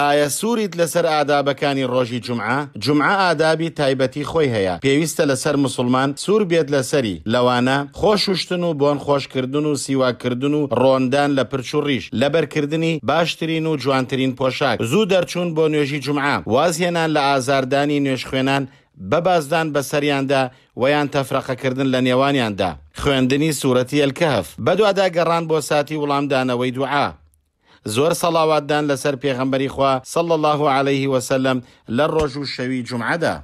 ئایا سووریت لەسەر ئادابەکانی ڕۆژی جمعە جمعە ئادابی تایبەتی خۆی هەیە پێویستە لەسەر مسلمان سوور بێت لەسەری لەوانە خۆشوشتن و بۆن خۆشکردن و سیواکردن و ڕۆندان لە پرچ و ڕیش لەبەرکردنی باشترین و جوانترین پۆشاک زوو دەرچوون بۆ نوێژی جمعە وازهێنان لە ئازاردانی نوێژ خوێنان بەبازدان بە سەریاندا ویان تەفرەقەکردن لە نێوانیاندا خوێندنی سوورەتی ئەلکەف بەدووادا گەڕان بۆ ساتی وڵامدانەوەی دوعا زۆر سەڵاواتدان لەسەر پێغەمبەری خوا سەڵ الله عليه وسلم لە ڕۆژ و شەوی جمعدا.